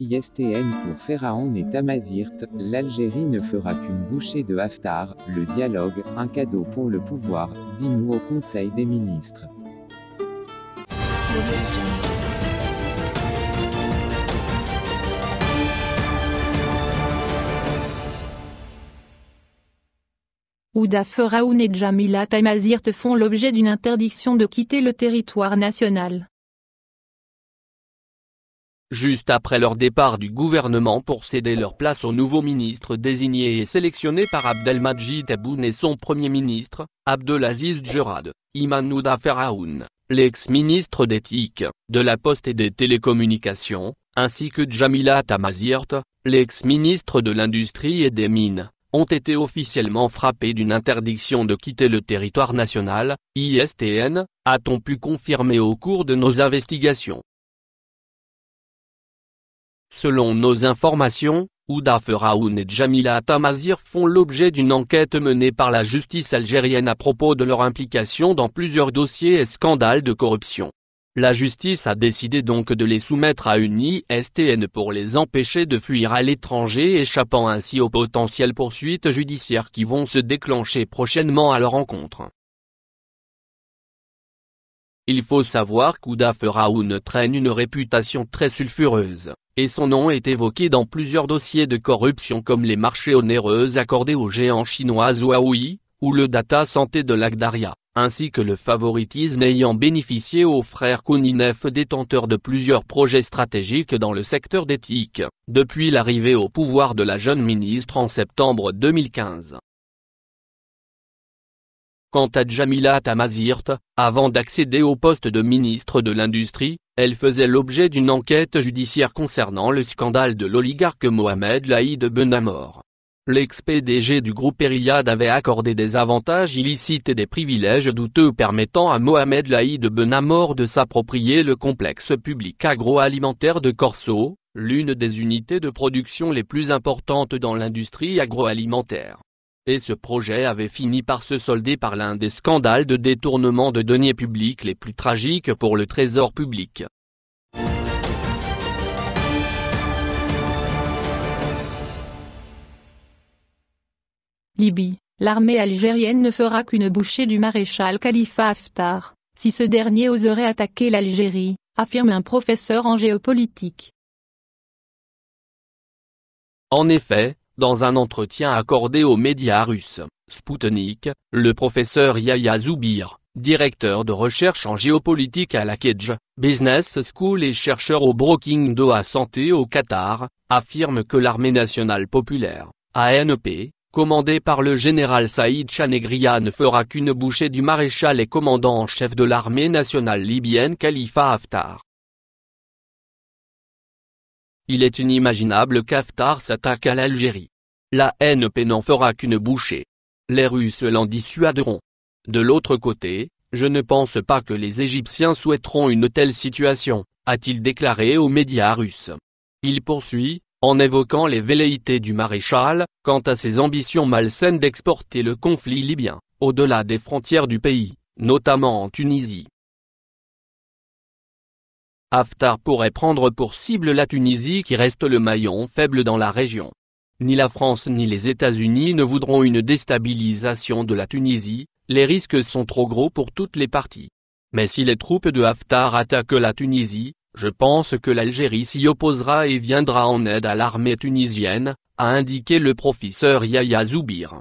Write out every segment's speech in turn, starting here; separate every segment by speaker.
Speaker 1: ISTN pour Pharaon et Tamazirt, l'Algérie ne fera qu'une bouchée de Haftar, le dialogue, un cadeau pour le pouvoir, dit-nous au Conseil des ministres.
Speaker 2: Ouda Pharaon et Jamila Tamazirt font l'objet d'une interdiction de quitter le territoire national
Speaker 1: juste après leur départ du gouvernement pour céder leur place au nouveau ministre désigné et sélectionné par Abdelmajid Tebboune et son premier ministre, Abdelaziz Djerad, Imanouda Feraoun, l'ex-ministre d'éthique, de la Poste et des Télécommunications, ainsi que Jamila Tamazirt, l'ex-ministre de l'Industrie et des Mines, ont été officiellement frappés d'une interdiction de quitter le territoire national, ISTN, a-t-on pu confirmer au cours de nos investigations. Selon nos informations, Ouda Raoun et Jamila Tamazir font l'objet d'une enquête menée par la justice algérienne à propos de leur implication dans plusieurs dossiers et scandales de corruption. La justice a décidé donc de les soumettre à une ISTN pour les empêcher de fuir à l'étranger échappant ainsi aux potentielles poursuites judiciaires qui vont se déclencher prochainement à leur encontre. Il faut savoir qu'Oudaf Raoun traîne une réputation très sulfureuse et son nom est évoqué dans plusieurs dossiers de corruption comme les marchés onéreux accordés aux géants chinois Huawei, ou le data santé de l'Agdaria, ainsi que le favoritisme ayant bénéficié aux frères Kouninef détenteurs de plusieurs projets stratégiques dans le secteur d'éthique, depuis l'arrivée au pouvoir de la jeune ministre en septembre 2015. Quant à Jamila Tamazirt, avant d'accéder au poste de ministre de l'Industrie, elle faisait l'objet d'une enquête judiciaire concernant le scandale de l'oligarque Mohamed Laïd Benamor. L'ex-PDG du groupe Eriyad avait accordé des avantages illicites et des privilèges douteux permettant à Mohamed Laïd Benamor de s'approprier le complexe public agroalimentaire de Corso, l'une des unités de production les plus importantes dans l'industrie agroalimentaire et ce projet avait fini par se solder par l'un des scandales de détournement de deniers publics les plus tragiques pour le trésor public.
Speaker 2: Libye, l'armée algérienne ne fera qu'une bouchée du maréchal Khalifa Haftar, si ce dernier oserait attaquer l'Algérie, affirme un professeur en géopolitique.
Speaker 1: En effet, dans un entretien accordé aux médias russes, Spoutnik, le professeur Yahya Zoubir, directeur de recherche en géopolitique à la Kedge, Business School et chercheur au Brookings Doha à santé au Qatar, affirme que l'armée nationale populaire, ANP, commandée par le général Saïd Chanegria ne fera qu'une bouchée du maréchal et commandant en chef de l'armée nationale libyenne Khalifa Haftar. Il est inimaginable qu'Aftar s'attaque à l'Algérie. La NP n'en fera qu'une bouchée. Les Russes l'en dissuaderont. De l'autre côté, je ne pense pas que les Égyptiens souhaiteront une telle situation, a-t-il déclaré aux médias russes. Il poursuit, en évoquant les velléités du maréchal, quant à ses ambitions malsaines d'exporter le conflit libyen, au-delà des frontières du pays, notamment en Tunisie. Haftar pourrait prendre pour cible la Tunisie qui reste le maillon faible dans la région. Ni la France ni les États-Unis ne voudront une déstabilisation de la Tunisie, les risques sont trop gros pour toutes les parties. Mais si les troupes de Haftar attaquent la Tunisie, je pense que l'Algérie s'y opposera et viendra en aide à l'armée tunisienne, a indiqué le professeur Yahya Zoubir.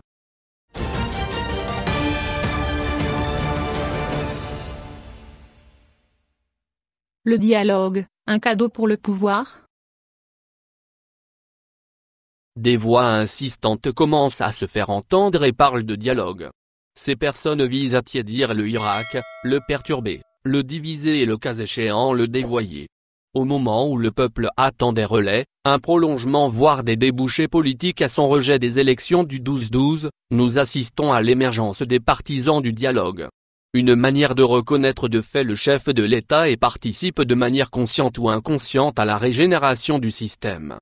Speaker 2: Le dialogue, un cadeau pour le pouvoir
Speaker 1: Des voix insistantes commencent à se faire entendre et parlent de dialogue. Ces personnes visent à tiédir le Irak, le perturber, le diviser et le cas échéant le dévoyer. Au moment où le peuple attend des relais, un prolongement voire des débouchés politiques à son rejet des élections du 12-12, nous assistons à l'émergence des partisans du dialogue une manière de reconnaître de fait le chef de l'État et participe de manière consciente ou inconsciente à la régénération du système.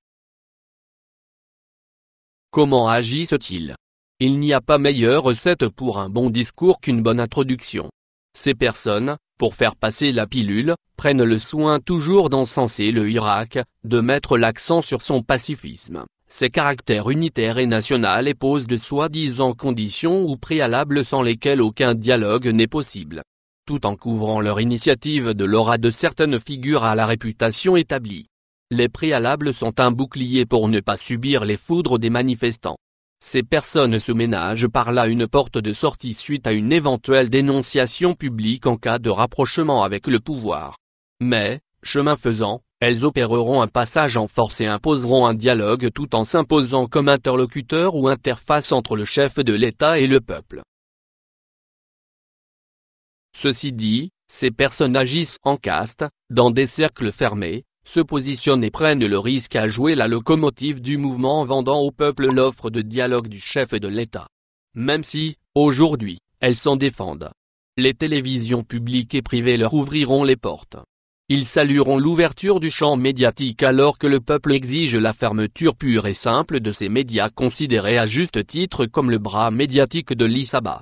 Speaker 1: Comment agissent-ils Il n'y a pas meilleure recette pour un bon discours qu'une bonne introduction. Ces personnes, pour faire passer la pilule, prennent le soin toujours d'encenser le Irak, de mettre l'accent sur son pacifisme, ces caractères unitaires et nationales et de soi-disant conditions ou préalables sans lesquelles aucun dialogue n'est possible. Tout en couvrant leur initiative de l'aura de certaines figures à la réputation établie. Les préalables sont un bouclier pour ne pas subir les foudres des manifestants. Ces personnes se ménagent par là une porte de sortie suite à une éventuelle dénonciation publique en cas de rapprochement avec le pouvoir. Mais, chemin faisant, elles opéreront un passage en force et imposeront un dialogue tout en s'imposant comme interlocuteur ou interface entre le chef de l'État et le peuple. Ceci dit, ces personnes agissent en caste, dans des cercles fermés, se positionnent et prennent le risque à jouer la locomotive du mouvement en vendant au peuple l'offre de dialogue du chef de l'État. Même si, aujourd'hui, elles s'en défendent. Les télévisions publiques et privées leur ouvriront les portes. Ils salueront l'ouverture du champ médiatique alors que le peuple exige la fermeture pure et simple de ces médias considérés à juste titre comme le bras médiatique de l'Isaba.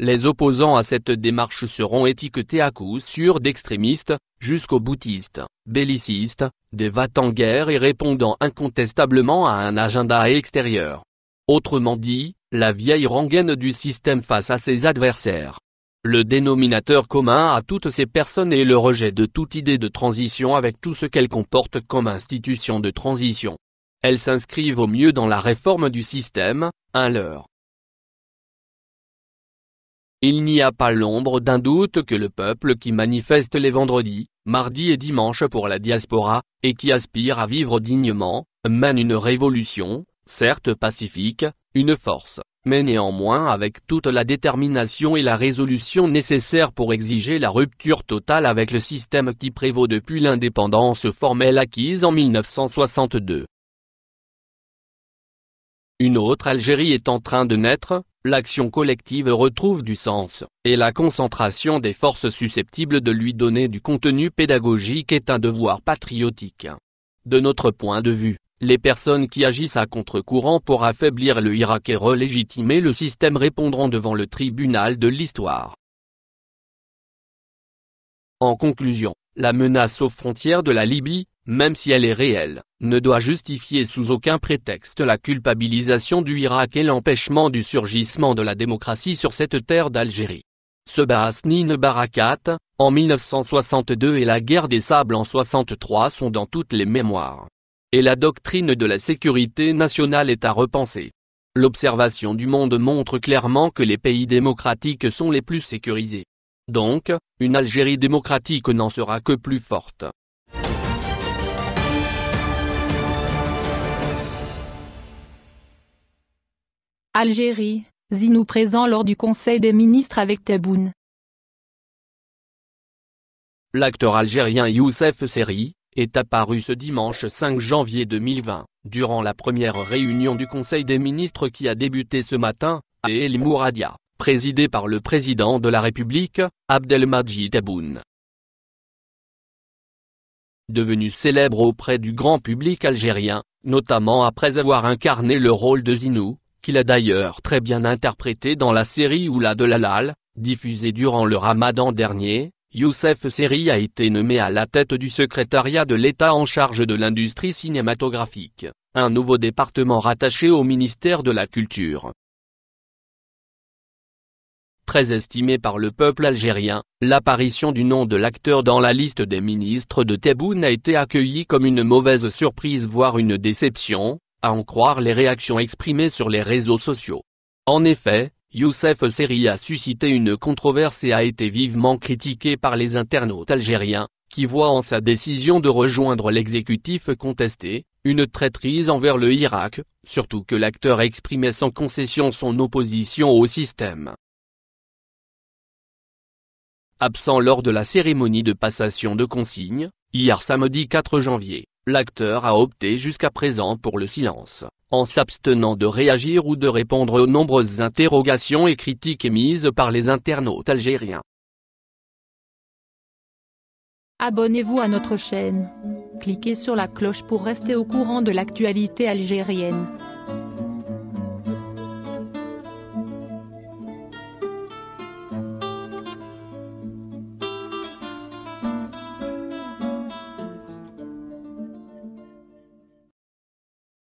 Speaker 1: Les opposants à cette démarche seront étiquetés à coup sûr d'extrémistes, jusqu'aux boutistes, bellicistes, des en guerre et répondant incontestablement à un agenda extérieur. Autrement dit, la vieille rengaine du système face à ses adversaires. Le dénominateur commun à toutes ces personnes est le rejet de toute idée de transition avec tout ce qu'elle comporte comme institution de transition. Elles s'inscrivent au mieux dans la réforme du système, un leur. Il n'y a pas l'ombre d'un doute que le peuple qui manifeste les vendredis, mardis et dimanches pour la diaspora, et qui aspire à vivre dignement, mène une révolution, certes pacifique, une force, mais néanmoins avec toute la détermination et la résolution nécessaires pour exiger la rupture totale avec le système qui prévaut depuis l'indépendance formelle acquise en 1962. Une autre Algérie est en train de naître, l'action collective retrouve du sens, et la concentration des forces susceptibles de lui donner du contenu pédagogique est un devoir patriotique. De notre point de vue, les personnes qui agissent à contre-courant pour affaiblir le Irak et relégitimer le système répondront devant le tribunal de l'histoire. En conclusion, la menace aux frontières de la Libye, même si elle est réelle, ne doit justifier sous aucun prétexte la culpabilisation du Irak et l'empêchement du surgissement de la démocratie sur cette terre d'Algérie. Ce ne Barakat, en 1962 et la guerre des sables en 63 sont dans toutes les mémoires. Et la doctrine de la sécurité nationale est à repenser. L'observation du monde montre clairement que les pays démocratiques sont les plus sécurisés. Donc, une Algérie démocratique n'en sera que plus forte.
Speaker 2: Algérie, Zinou présent lors du Conseil des ministres avec Tebboune.
Speaker 1: L'acteur algérien Youssef Seri, est apparu ce dimanche 5 janvier 2020, durant la première réunion du Conseil des ministres qui a débuté ce matin, à El Mouradia, présidé par le président de la République, Abdelmajid Tebboune. Devenu célèbre auprès du grand public algérien, notamment après avoir incarné le rôle de Zinou, qu'il a d'ailleurs très bien interprété dans la série Oula de la lal, diffusée durant le ramadan dernier, Youssef Seri a été nommé à la tête du secrétariat de l'État en charge de l'industrie cinématographique, un nouveau département rattaché au ministère de la Culture. Très estimé par le peuple algérien, l'apparition du nom de l'acteur dans la liste des ministres de Tebboune a été accueillie comme une mauvaise surprise voire une déception, à en croire les réactions exprimées sur les réseaux sociaux. En effet, Youssef Seri a suscité une controverse et a été vivement critiqué par les internautes algériens, qui voient en sa décision de rejoindre l'exécutif contesté, une traîtrise envers le Irak, surtout que l'acteur exprimait sans concession son opposition au système. Absent lors de la cérémonie de passation de consignes, hier samedi 4 janvier, l'acteur a opté jusqu'à présent pour le silence en s'abstenant de réagir ou de répondre aux nombreuses interrogations et critiques émises par les internautes algériens.
Speaker 2: Abonnez-vous à notre chaîne. Cliquez sur la cloche pour rester au courant de l'actualité algérienne.